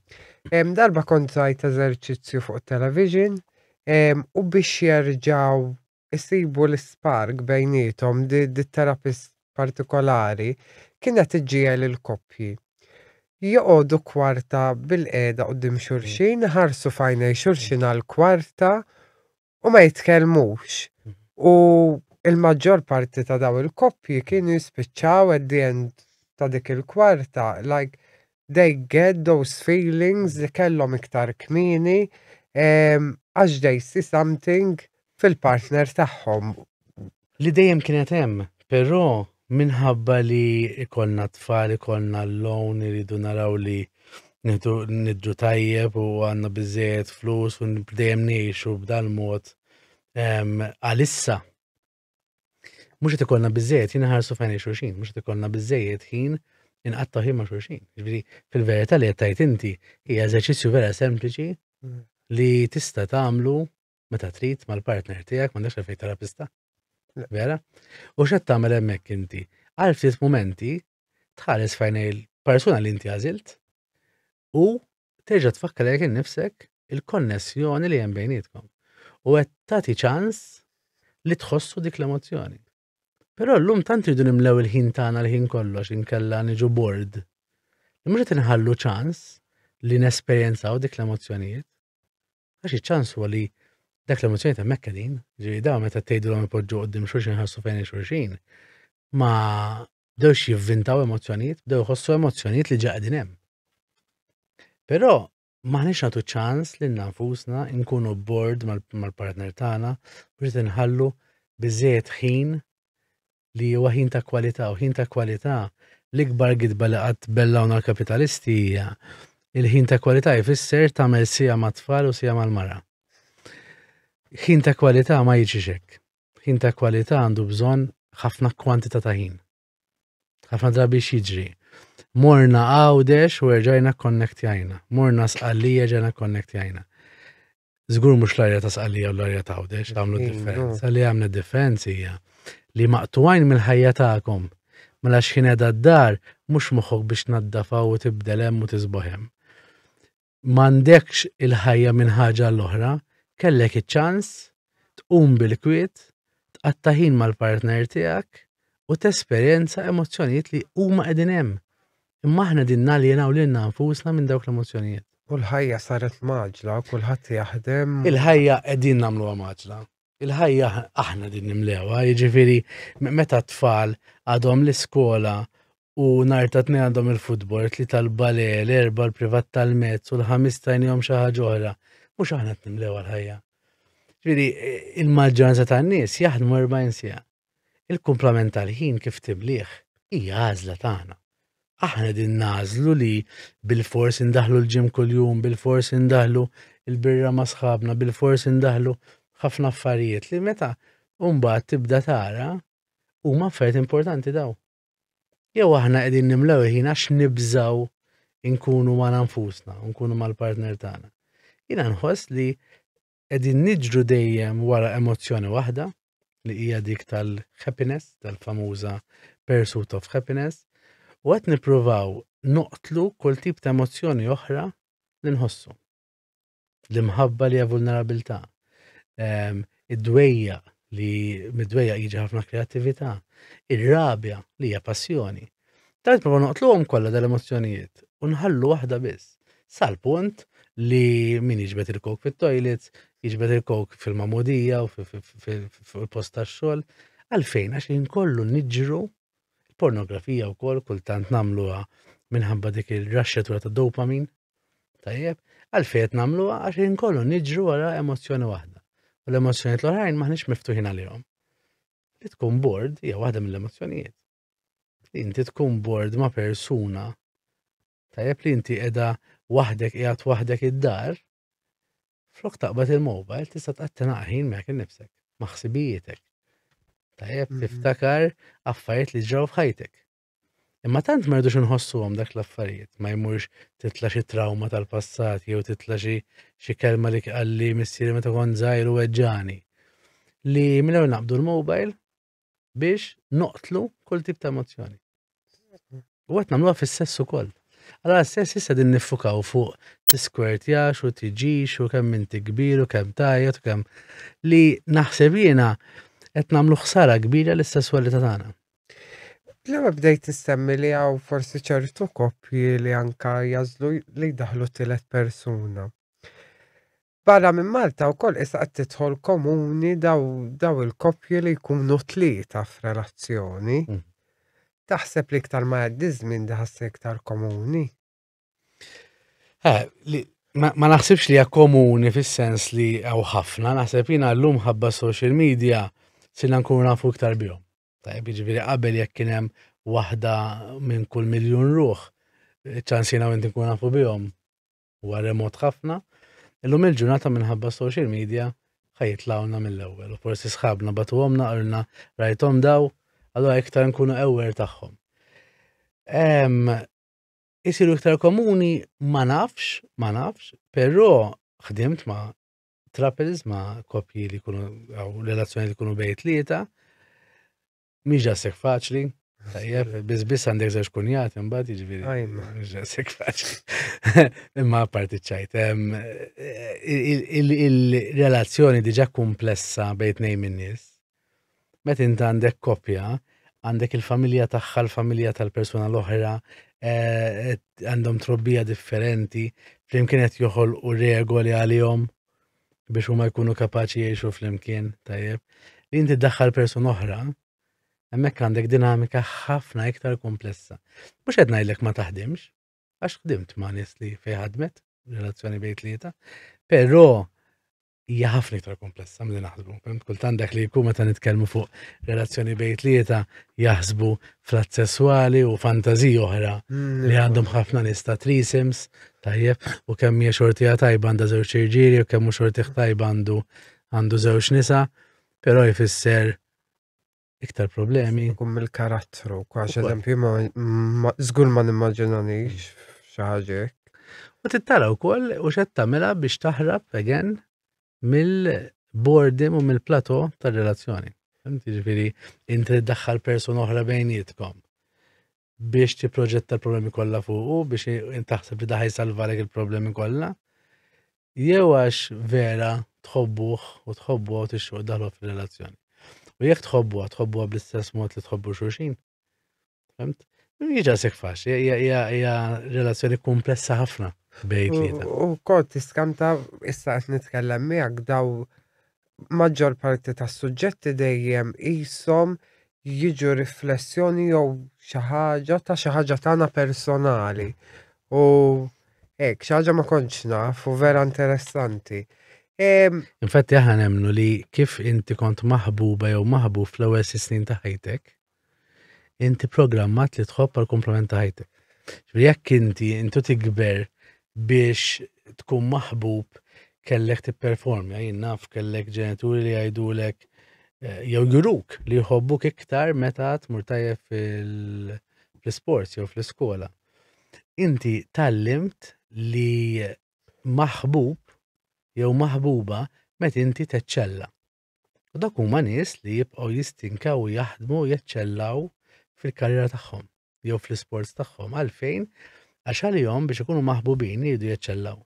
Darba kont għajt eżerċizzju fuq television u biex jarġaw jisibu l-spark bejnietom di terapist partikolari kienet iġġiel il-koppji joqodu kwarta bil-qeda dim mm. xulxin, ħarsu fajna mm. xulxin għal-kwarta u ma jitkelmux. Mm. U il-maġġor parti ta' daw il-koppji kienu jispiċċaw at the end ta' dik il-kwarta, like they get those feelings li kellhom iktar kmini għax um, they see something fil-partner tagħhom. Li dejjem kienet hemm, però minħabba li ikonna tfal, ikonna l-lon, iridu naraw li niddu tajjeb u għanna bizzejet flus u nibdejem neħxu b'dal-mod ehm, għalissa. Mux għet ikonna bizzejet, jina ħarsu fejn xurxin, mux għet ikonna bizzejet ħin inqatta ħin ma' xurxin. Jiġifieri, Fil-verita li għattajt inti, hija eżerċizzju vera sempliċi mm. li tista' tagħmlu meta trid mal-partner tiegħek m'għandekx għalfejn terapista. Vera? U xed tagħmel hemmhekk inti? Għal ftit momenti tħares fejn il persona li inti għażilt u terġa' tfakkar jekk innifsek il-konnessjoni li hemm bejnietkom. U qed tagħti ċans li tħossu dik l-emozjoni. Però llum tant tridu nimlew il-ħin tagħna l-ħin kollox inkella niġu bord. Mhux qed inħallu ċans li nesperjenzaw dik l-emozjonijiet. Għax ċans u li dak l-emozjoni ta' mekka din, ġiri da' meta t-tejdu l-għom ipoġġu għoddim xurxin ħassu fejn xurxin, ma bdewx jivvintaw emozjonijiet, bdew jħossu emozjoniet li ġaqdinem. hemm. Però maħniex nagħtu ċans li nafusna nkunu board mal-partner tagħna biex ġiet inħallu biżejjed ħin li huwa ħin ta' kwalità u ħin ta' kwalità l-ikbar gidba li qatt bellawna l-kapitalisti hija il-ħin ta' kwalità jfisser tagħmel sija mat-tfal u sija mal-mara ħin ta' kwalità ma jiġix hekk. Ħin ta' kwalità għandu bżonn ħafna kwantità ta' ħin. ħafna drabi jiġri. Morna għawdex u rġajna għajna. Morna sqallija ġajna għajna. Zgur mux l-arja ta' sqallija u l-arja ta' għawdex, għamlu differenza. Li għamna differenza hija li maqtuwajn mill-ħajja ta'kom. Mela xħin edha d-dar, mux moħħok biex naddafa u tibdelem u tizbohem. Mandekx il-ħajja minn ħaġa l-oħra, kellek iċ-ċans tqum bil-kwiet, tqattaħin mal-partner tiegħek u tesperjenza emozzjonijiet li huma qegħdin hemm. Imma aħna din naljenaw lil nfusna minn dawk l-emozzjonijiet. Kull ħajja saret maġla, kulħadd jaħdem. Il-ħajja qegħdin nagħmluha maġla. Il-ħajja aħna din nimlewa, jiġifieri meta tfal għadhom l-iskola u nartat għadhom il-futbol, li tal-bale, l-erba, l-privat tal-mezz u l-ħamis tajnijom xaħġa oħra mux aħna t-nimlew għal-ħajja. Ġviri, il-maġġoranza ta' n-nis jaħdmu 40 sija. Il-kumplament tal-ħin kif tibliħ hija għażla tagħna. Aħna din nażlu li bil-fors indaħlu l-ġim kuljum, bil-fors indaħlu il-birra ma' sħabna, bil-fors indaħlu ħafna affarijiet li meta umbat tibda tara u ma' affarijiet importanti daw. Jew aħna qegħdin nimlew ħin għax nibżaw inkunu ma' nanfusna, nkunu mal-partner tagħna jina nħoss li edin nidġru dejjem wara emozjoni waħda li hija dik tal-happiness, tal-famuża pursuit of happiness, u għat nipruvaw noqtlu kull tip ta' emozjoni oħra li nħossu. L-imħabba li vulnerabilità, ehm, id-dwejja li midwejja jiġi ħafna kreativita, ir-rabja li hija passjoni. Tajt prova noqtluhom kollha dal emozjonijiet u nħallu waħda biss. Sal-punt li min jiġbet il-kok fit-toilets, jiġbet il-kok fil-mamodija u fil-post tax-xogħol. Għalfejn għax kollu niġru pornografija u koll, kultant namluha minħabba dik il raxxatura ta' dopamin. Tajjeb, għalfejn namluha għax kollu niġru wara emozjoni waħda. U l-emozjonijiet l-oħrajn maħniex miftuħin għalihom. Li tkun bord, hija waħda mill-emozjonijiet. Li inti tkun bord ma' persuna tajjeb li inti qiegħda وحدك ايات وحدك الدار فرق تقبط الموبايل تستطيع اتنا اهين ماكل نفسك مخصبيتك طيب تفتكر افايت لي جوف خيتك اما تانت مردوش نهصو ام داك لفايت ما يمورش تتلاشي تراوما تال باسات يو تتلاشي شي كلمة لك قال لي مسيري ما تكون زاير وجاني لي من لو نعبدو الموبايل بيش نقتلو كل تيب تا اموتيوني وقت نعملوها في السيس كل Għala s-sess jissa din nifukaw fuq t-squirt jax u t-ġiġ u kem minti kbir u kem tajjat u kem li naħseb jena qed namlu ħsara kbira l-istessualità tagħna. Lema bdejt istemmi li għaw forsi ċertu koppji li anka jazlu li daħlu tilet persuna. Barra minn Malta u koll isqat titħol komuni daw, daw il-koppji li jkunu tlieta relazzjoni Mm Taħseb li iktar ma jaddiż minn daħs iktar komuni? Eh, ma naħsibx li hija komuni fis-sens li hawn ħafna, naħseb jiena llum ħabba social media sinna nkunu nafu iktar bihom. Tajb, jiġifieri qabel jekk kien hemm waħda minn kull miljun ruħ, ċansina u nkunu nafu bihom. Huwa remot ħafna. Illum il-ġurnata ħabba social media ħajitlawna mill-ewwel u forsi sħabna batu għomna qilna rajtom daw Allora iktar nkunu ewwer tagħhom. Isiru iktar komuni ma nafx, ma nafx, però ħdimt ma trapez ma kopji li kunu, aw relazzjoni li kunu bejt li ta' sek faċli, Tajjeb, biz bis għandek zaġ kunjat, imbagħad jiġifieri. Ajma. Ġasek faċli. Imma parti ċajt. Il-relazzjoni diġà komplessa bejt nejn min-nies. Meta inti għandek kopja, għandek il-familja tagħha l-familja tal-persuna l-oħra eh, eh, għandhom trobbija differenti, flimkien qed joħolqu regoli għalihom biex huma jkunu kapaċi jgħixu flimkien tajjeb. Li inti ddaħħal persuna oħra, hemmhekk għandek dinamika ħafna iktar komplessa. Mhux qed ngħidlek ma taħdimx, għax ħdimt ma' nies li fejn ħadmet, relazzjoni bejn tlieta, però hija ħafna iktar komplessa mill naħsbu. kull tandek li jkun meta nitkellmu fuq relazzjoni bejn tlieta jaħsbu frat sesswali u fantażi oħra mm, li għandhom ħafna nies ta' trisims tajjeb u kemm hija xorti tajba għandha żewġ irġieri u kemm hu xorti tajba għandu għandu żewġ nisa, però jfisser iktar problemi. Kum il-karattru, kwaċ eżempju, zgur ma nimmaġinanix mm. xaħġek. U tittara u koll u xed mela biex taħrab, again, mill-boredom u mill-plato ta' relazzjoni. Ġifiri, inti daħħal persona oħra bejnietkom biex ti proġetta l-problemi kollha fuqu, biex taħseb li daħi salvalek il-problemi kollha. Jew għax vera tħobbuh u tħobbu u tixxu daħlu fil-relazzjoni. U jekk tħobbu, tħobbu bl-istess mod li tħobbu xulxin. Fimt? Jġa għasek faċ, hija relazzjoni komplessa ħafna. U kont tiskanta issa qed nitkellem miegħek daw maġġor parti tas-suġġetti dejjem qishom jiġu riflessjoni jew xi ħaġa ta' xi ħaġa tagħna personali. U hekk xi ħaġa ma kontx naf u vera interessanti. Infatti aħna nemnu li kif inti kont maħbuba jew maħbub fl-ewwel snin ta' ħajtek, inti programmat li tħobb għal komplement ta' ħajtek. Jekk inti intu tikber biex tkun maħbub kellek tipperformja, jien naf kellek ġenituri li jgħidulek eh, jew juruk li jħobbuk iktar meta tmur tajjeb fil-sports jew fl-iskola. Inti tallimt li maħbub jew maħbuba met inti teċċella. U dak huma nies li jibqgħu jistinkaw u jaħdmu jeċċellaw fil-karriera tagħhom jew fl-isports tagħhom għalfejn għaxħal għalihom biex ikunu maħbubin jridu jeċċellaw.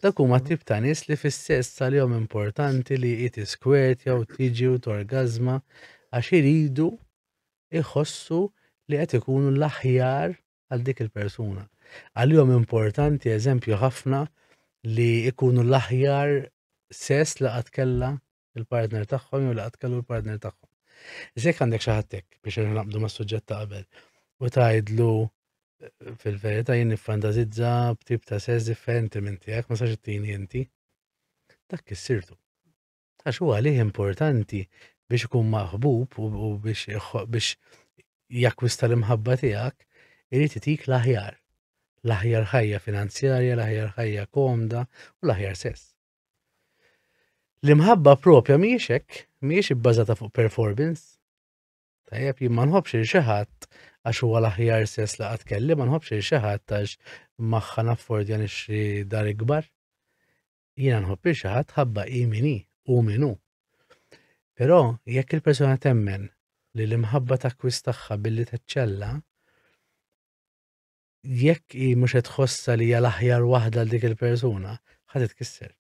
Dak huma tip ta' nies li fis-sess għalihom importanti li jiti skwert jew tiġi u torgazma għax iridu iħossu li qed ikunu l-aħjar għal dik il-persuna. Għal-jom importanti eżempju ħafna li ikunu l-aħjar sess li qatt kella il-partner tagħhom jew li qatt kellu l-partner tagħhom. Iżek għandek xi ħadd biex naqbdu mas-suġġett ta' qabel u tgħidlu fil-verita jien nifantazizza b'tip ta' sess differenti minn tiegħek ma sax tini inti. Dak issirtu. Ta' xu għalih importanti biex ikun maħbub u biex jakwista l-imħabba tiegħek irid itik l-aħjar. L-aħjar ħajja finanzjarja, l-aħjar ħajja komda u l-aħjar sess. L-imħabba propja miexek, miex ibbażata fuq performance, Tajjeb, jien ma nħobbx xi ħadd għax huwa l-aħjar sess li qatt kelli, ma nħobbx xi ħadd għax magħha għan nixri dar ikbar. Jiena nħobx xi ħadd ħabba imini u minu. Però jekk il-persuna temmen li l-imħabba ta' kwistaxħa tagħha billi ċella, jekk i mhux qed li hija l-aħjar waħda l dik il-persuna, ħadet tkisser.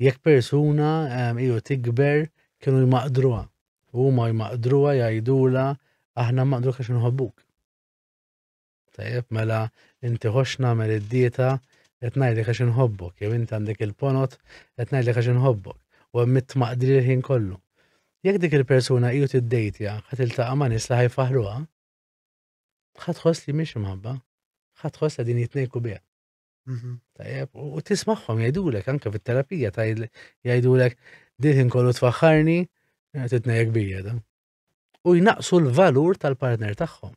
Jekk persuna ehm, ilu tikber kienu jmaqdruha هما ما قدروا يا يدولا احنا ما قدروا شنو هبوك طيب ملا انت هوشنا من الديتا اتنايد لك شنو هبوك يا بنت عندك البونوت اتنايد لك شنو هبوك ومت ما قدري الهين كله يك ديك البيرسونا ايوت الديت يا خاتلتا امانيس لهاي فهروها خات خوص لي مش مهبا خات خوص لديني اتنين كبير طيب وتسمحهم يا يدولك انك في الترابية طيب، يا يدولك ديهن كله تفخرني Titna jekbija da. U jnaqsu l-valur tal-partner tagħhom.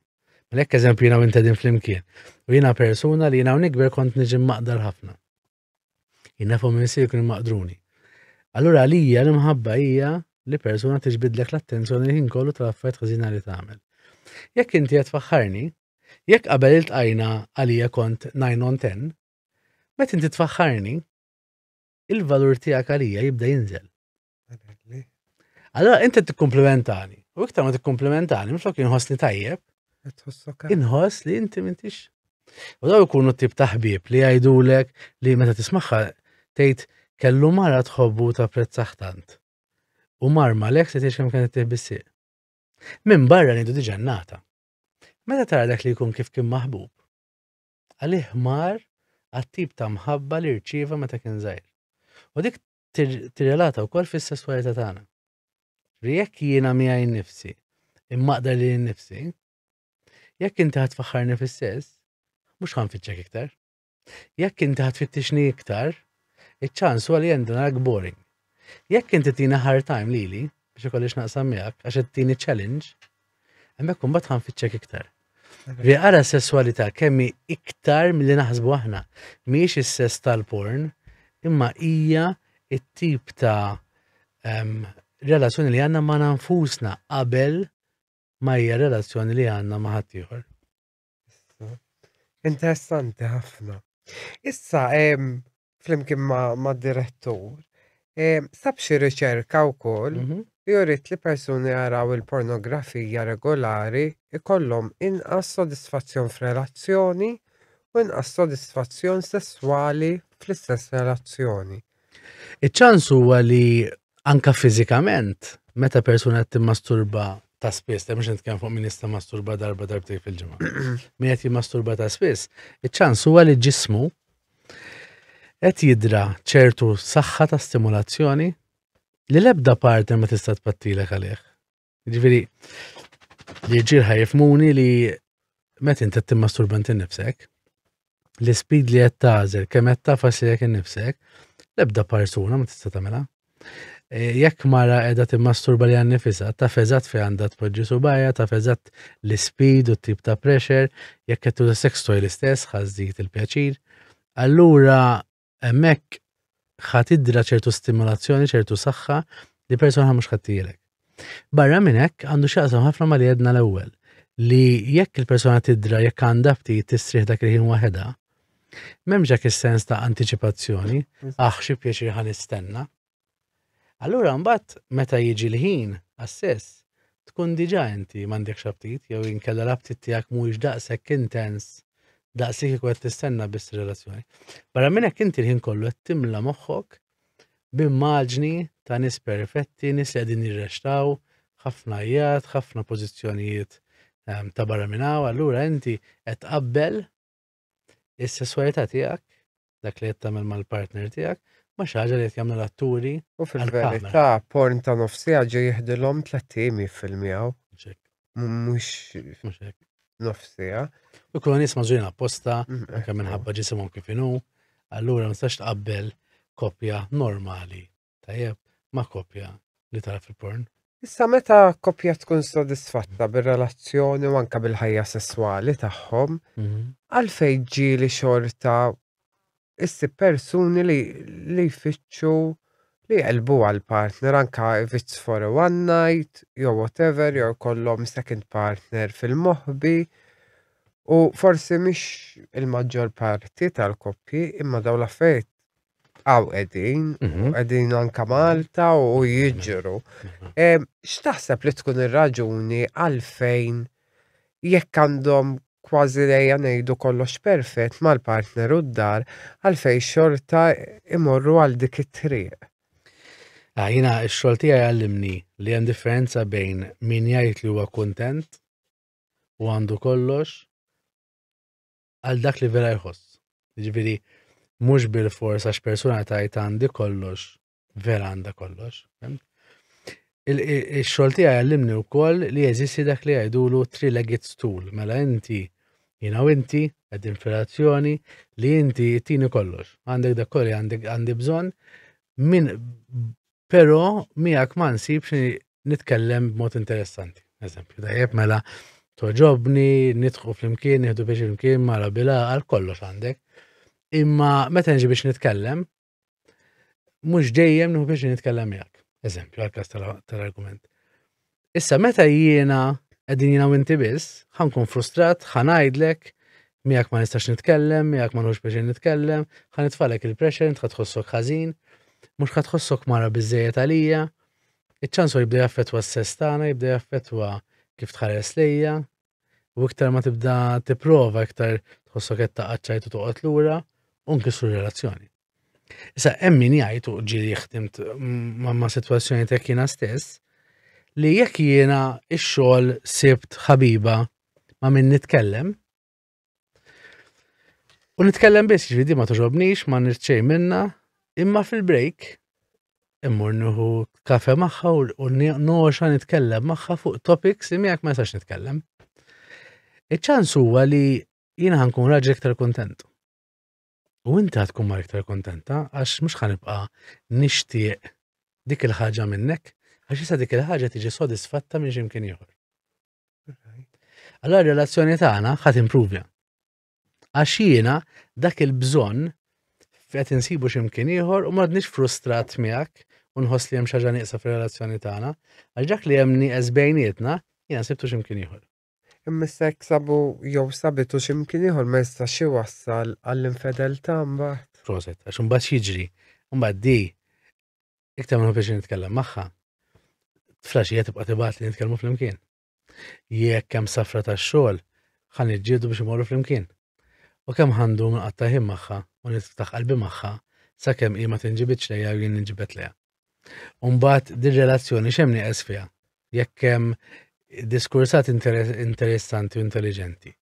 Lek eżempju jina intedin fl flimkien. U jina persuna li jina nikber kont nġim maqdar ħafna. Jina fuq minn jkun maqdruni. Allura għalija l-imħabba hija li persuna tiġbidlek l-attenzjoni ħin kollu tal-affarijiet għazina li tagħmel. Jekk inti qed tfaħħarni, jekk qabel iltqajna għalija kont 9 on 10, meta inti tfaħħarni, il-valur tiegħek għalija jibda jinżel. Allora, inti t-komplementani. U iktar ma t-komplementani, mxok jinħosni tajjeb. E Inħos li inti mintix. U daw ikunu t-tib taħbib li għajdulek li meta tismaħħa tgħid kellu mara tħobbu ta' prezzaħtant. U mar malek se kem kemm kienet tibissi. Min barra nidu nata. Meta tara dak li jkun kif kien maħbub. Għalih mar għat ta' mħabba li rċieva meta kien żgħir. U dik tirrelata wkoll fis-sesswalità tagħna. Jekk jiena miegħi nnifsi, imma li nifsi, jekk inti ħad faħħarni fis-sess, mhux ħanfittxek iktar. Jekk inti ħad fittixni iktar, iċċan ċans huwa li għandna boring. Jekk inti tina hard time lili biex ikollix naqsam miegħek għax tini challenge, hemmhekk imbagħad ħanfittxek iktar. Ehm. Riqara sessualita kemmi iktar mill-li naħsbu aħna. Miex is-sess tal-porn, imma hija it-tip ta' ehm, relazzjoni li għanna ma' nanfusna qabel ma' hija relazzjoni li għanna ma' ħaddieħor. Interessanti ħafna. Issa, flimkien ma' direttur, sab xi riċerka wkoll mhm. li jrid li persuni jaraw il-pornografija regolari ikollhom inqas sodisfazzjon f'relazzjoni u inqas sodisfazzjon sessuali fl-istess relazzjoni. Iċ-ċans huwa li anka fizikament, meta persuna timmasturba ta' spess, ta' mux nitkellem fuq minista masturba darba darbtej fil-ġimgħa. meta qed jimmasturba ta' spess, iċ-ċans huwa li ġismu qed jidra ċertu saħħa ta' stimulazzjoni li l-ebda parti ma tista' tpattilek għalih. Ġifieri li ġirħa jifmuni li meta inti timmasturba inti nnifsek, l-speed li qed tażel kemm qed tafas lilek innifsek, l-ebda persuna ma tista' tagħmilha. E, jekk mara edha timmasturba li nifisa, ta' feżat fi għanda tpoġġi subajja, ta' feżat l-speed u t-tip ta' pressure, jekk għettu sex toy l-istess, ħazdik il-pjaċir. Allura, emmek ħatidra ċertu stimolazzjoni, ċertu saħħa li persona mux ħattijilek. Barra minnek, għandu xaqsam ħafna ma li jedna l-ewel, li jekk il-persona tidra, jekk għanda fti t-istriħ dak li ħin waheda, memġak il-sens ta' anticipazzjoni, aħ ah, xie pjaċir ħan istenna, Allura mbagħad meta jiġi l-ħin assess tkun diġà inti m'għandek xabtit jew inkella l-abtit tiegħek mhuwiex daqshekk intens daqsik qed tistenna biss relazzjoni. Barra minn hekk inti l-ħin kollu qed timla moħħok b'immaġni ta' nis perfetti, nis li qegħdin jirrextaw, ħafna jgħat, ħafna pożizzjonijiet ehm, ta' barra minn allura inti qed qabbel is-sesswalità tiegħek dak li qed tagħmel mal-partner tiegħek ma xaġa li jtjamna l-atturi. U fil-verità, porn ta' nofsi għagġi jihdilom tlattimi fil mijaw Mux. Nofsija. U kuna nisma ġujna apposta, mm, eh. anke minħabba ġisimhom kif inhu, allura nistax tqabbel kopja normali. Tajjeb, ma kopja li tara fil-porn. Issa meta kopja tkun sodisfatta bir-relazzjoni u anka bil-ħajja sessuali tagħhom, mhm. għalfejn ġieli xorta issi persuni li li jfittxu li jelbu għal-partner anka if it's for a one night, jew whatever, jo kollom second partner fil-moħbi. U forsi mish il-maġġor parti tal-koppji imma daw la fejt għaw edin, u mhm. edin anka Malta u jiġru. Mhm. X'taħseb li tkun ir-raġuni għalfejn jekk għandhom kważi lejja ngħidu kollox perfett mal-partner u d-dar għalfej xorta imorru għal dik it-triq. Għajna, ah, x-xol tiegħi għallimni li hemm differenza bejn min jgħid li huwa kuntent u għandu kollox għal dak li vera jħoss. Ġibiri, mhux bil-fors għax persuna tajt għandi kollox, vera għanda kollox. ix xolti tiegħi għallimni wkoll li jeżisti dak li l-3 legged stool, mela inti jina u inti għed inspirazzjoni li inti tini kollox. Għandek da kolli għandek għandi bżon min pero miegħek ma nsibx nitkellem b'mod interessanti. Eżempju, dajjeb mela toġobni, nitħu fl-imkien, nieħdu biex fl-imkien, mara bila, għal kollox għandek. Imma meta nġi biex nitkellem, mhux dejjem nieħu biex nitkellem miegħek. Eżempju, għal-kas tal-argument. Issa meta jiena għedin jina winti biss, kun frustrat, għajdlek, miħak ma nistax nitkellem, miħak ma nħuġ biex nitkellem, ħanitfalek il-pressure, int ħatħossok ħażin, mhux ħatħossok mara bizzejet għalija, iċ-ċansor jibda jaffetwa s sestana tagħna, jibda jaffetwa kif tħares lija, u iktar ma tibda tipprova iktar tħossok qed taqaċċajt u toqgħod lura, u nkissru relazzjoni. Issa hemm min jgħid u ma' sitwazzjoni tek stess, li jekk jiena ix-xogħol sibt ħabiba ma min nitkellem. U nitkellem biss ġvidi ma toġobnix, ma nirċej minna, imma fil-break immur nuhu kafe maħħa u noxa nitkellem maħħa fuq topics imma jekk ma jistax nitkellem. Iċ-ċans huwa li jiena ħankun raġel iktar kontent. U inti tkun mar iktar kontenta għax mhux ħanibqa' nixtieq dik il-ħaġa minnek Għax jisa dik il-ħagġa tiġi sodisfatta minn ximkien ieħor. Allora relazzjoni tagħna ħadd improvja. Għax jiena dak il-bżonn qed insibu x'imkien ieħor u mad nix frustrat miegħek u nħoss li hemm xi ħaġa fil fir-relazzjoni tagħna, għax dak li hemm nieqes bejnietna jiena sibtu x'imkien ieħor. Imma sek sabu jew sabitu x'imkien ieħor ma jistax wassal għall-infedeltà mbagħad. Proset, għax mbagħad mbaħt di iktar minn biex nitkellem maħħa, flaxija tibqa tibat li nitkellmu fl-imkien. Jekk kem safra tax-xogħol xan iġġidu biex imorru fl-imkien. U kemm ħandu għatta jim magħha u niftaħ qalbi magħha sakemm hi ma tinġibitx xleja u jien ninġibet leja. Umbat din relazzjoni xemni nieqes fiha jekk hemm diskursat interessanti u intelligenti.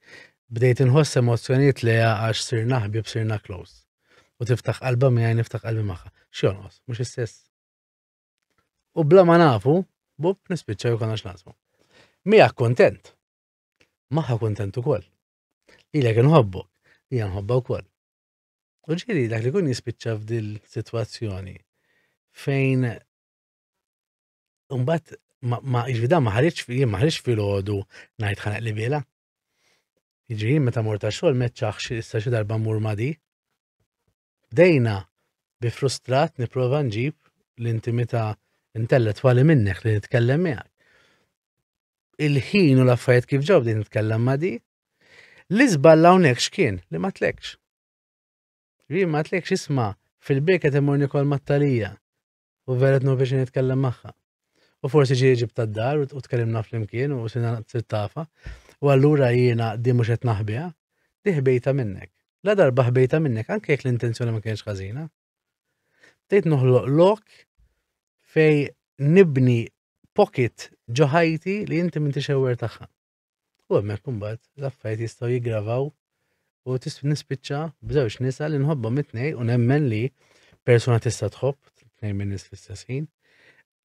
Bdejt inħoss emozzjonijiet leja għax sirna ħbib sirna close. U tiftaħ qalba miegħi niftaħ qalbi magħha. X'jonqos, mhux istess. U bla ma nafu, bub nispiċċa jew konax nasmu. Mija kontent. Maħħa kontent ukoll. Ilek nħobbok, hija nħobba wkoll. kol. Uġiri, dak li kun jispiċċa f'dil situazzjoni fejn Umbat ma ġvida maħarriċ fi fi l ħodu najt ħanaq li bila. Iġi meta morta xol meċċaħx issa xi darba mur madi. Dejna bi frustrat niprofa nġib l-intimita intellettuali minnek li nitkellem miegħek. Il-ħin u l-affarijiet kif ġob li nitkellem ma' di, li zballa hawnhekk x'kien li ma tlekx. Ri ma tlekx isma' fil-bejk qed imur nikol mat-talija u veret nu biex nitkellem magħha. U forsi ġi ġib tad-dar u tkellimna fl u sinna tafa u allura jiena di mhux qed naħbiha, di ħbejta minnek. La darba ħbejta minnek anke jekk l-intenzjoni ma kienx ħażina. Tejt noħloq lok fej nibni pocket ġoħajti li inti minti xewer taħħa. U għemmek kumbat, laffajt jistaw jigravaw u tisf nispicċa bżewġ nisa li nħobba mitnej u nemmen li persona tista tħobb, tnej minn nis fl-istessin,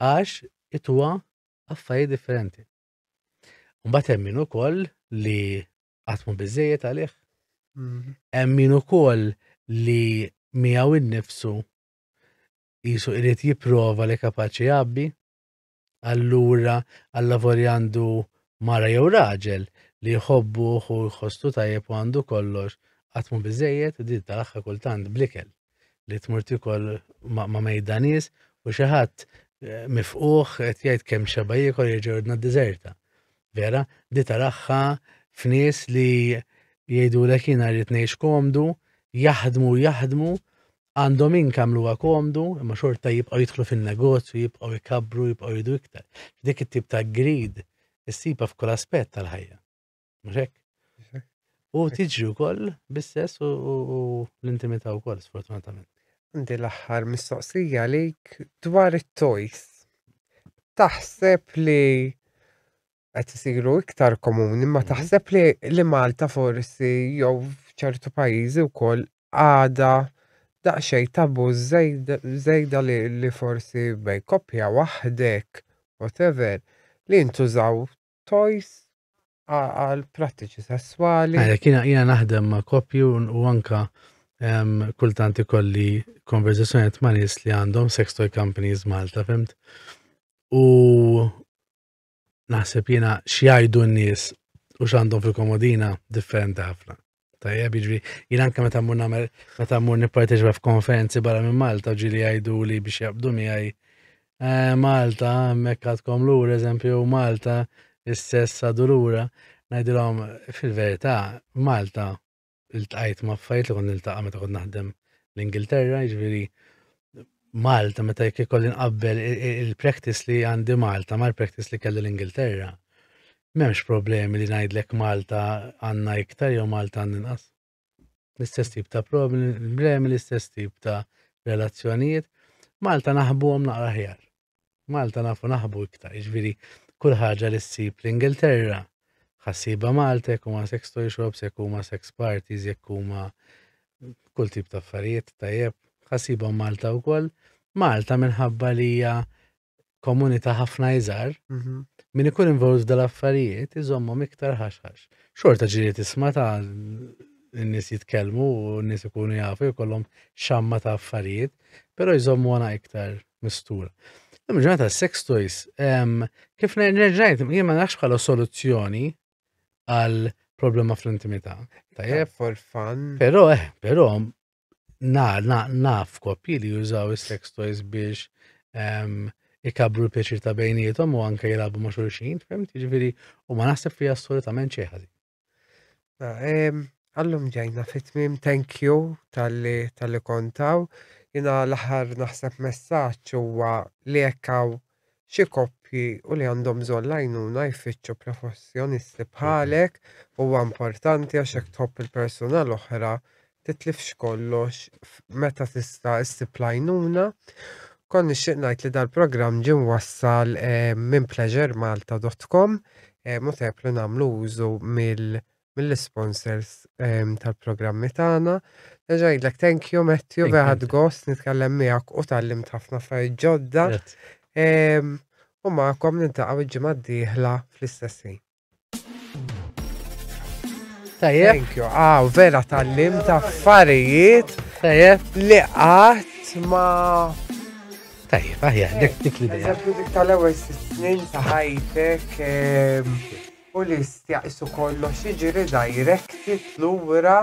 għax itwa affajt differenti. Mbagħad hemm min koll li għatmu bizzejiet għalih. Mhm. hemm min koll li mijaw innifsu jisu irrit jiprova li kapaċi jabbi, allura għallavori għandu mara jew raġel li jħobbu u jħostu tajjeb u għandu kollox għatmu bizzejiet tal-axħa kultant blikel li tmurti koll ma mejdanis u xaħat eh, mifquħ qed jgħid kemm xabajjek u jġordna d dizerta Vera, tal-axħa f'nies li jgħidu l li t ngħix komdu, jaħdmu jaħdmu għandhom inkamlu komdu, imma xorta jibqaw jidħlu fin-negozju, jibqaw jikabru, jibqaw jidu iktar. Dik it-tip ta' grid jessipa f'kull aspett tal-ħajja. Mrek? U tiġri wkoll bis-sess u l-intimità wkoll sfortunatament. Għandi l-aħħar mistoqsija lejk dwar it-tojs. Taħseb li qed isiru iktar komuni, ma mhm. taħseb li li Malta forsi jew ċertu pajjiżi wkoll għada daqxej tabu zejda li, li forsi bej kopja wahdek, whatever, li ntużaw toys għal prattiċi sessuali. Għajja, kina jina naħdem ma kopju u anka um, kultant ikolli konverzazzjoniet ma' li għandhom sex toy companies Malta, femt? U naħseb jena xjajdu n-nies u xandhom fil-komodina differenti ħafna. Tajjeb, jiġri, jien anke meta mmur nagħmel meta mmur nipparteċipa f'konferenzi barra minn Malta, ġili jgħidu li biex jabdu miegħi. Eh, Malta, hemmhekk l lura, eżempju Malta, is-sess għadu lura, ngħidilhom fil-verità Malta il-tqajt ma' fajt li il niltaqa' meta kont naħdem l-Ingilterra, jiġifieri Malta meta jekk ikolli nqabbel il-practice li għandi Malta mal-practice li kelli l-Ingilterra. Memx problemi li najdlek Malta għanna iktar jew Malta għanna inqas. L-istess tip ta' problemi, l-istess tip ta' relazzjonijiet. Malta naħbu għom naqra Malta nafu naħbu iktar, iġviri kull ħaġa li ssib l-Ingilterra. Xassiba Malta, jekk huma sex toy shops, jekk huma sex parties, jekk huma kull tip ta' affarijiet tajjeb. Xassiba Malta wkoll. Malta minħabba li hija komunita ħafna iżar, mhm. min ikun involved dal-affarijiet, iżommhom iktar ħaxħax. Xorta ġiriet isma ta' n-nis jitkellmu u n-nis ikunu jafu jkollhom xamma ta' affarijiet, pero jżommu għana iktar mistura. Mġuna ta' sex toys, kif nerġajt, jien ma bħala soluzzjoni għal problema fl-intimità. Tajjeb. For fun. Però, eh, però, na f'kopi li jużaw is-sex toys biex ikabru l-pjaċir ta' bejnietom u anke jilabu ma' xulxin, fimt, ġifiri, u ma' naħseb fija assolutament xeħazi. Mela, Allum ġajna fitmim, thank you tal-li kontaw. Jina l-ħar naħseb messaċ huwa li jekkaw xi koppji u li għandhom zollajnuna jfittxu professjonisti bħalek huwa importanti għax hekk tħobb il-persuna l-oħra titlifx kollox meta tista' istiplajnuna kon nixtieq ngħid li dal-programm ġie wassal eh, minn pleasuremalta.com eh, mutep li nagħmlu użu mill-sponsors eh, tal-programmi tagħna. Neġgħidlek thank you Matthew veħad gost nitkellem miegħek u tal-lim ħafna fej ġodda. Ehm, u magħkom nintaqaw ġimgħa d-dieħla fl-istessin. Tajjeb. Thank you. Ah, vera tal-lim ta' affarijiet. Tajjeb. Li ma' Tajjeb, aħja, dik dik li dejja. Dik tal-ewwel snin ta' ħajtek ehm, u li stjaqsu kollox jiġri direct lura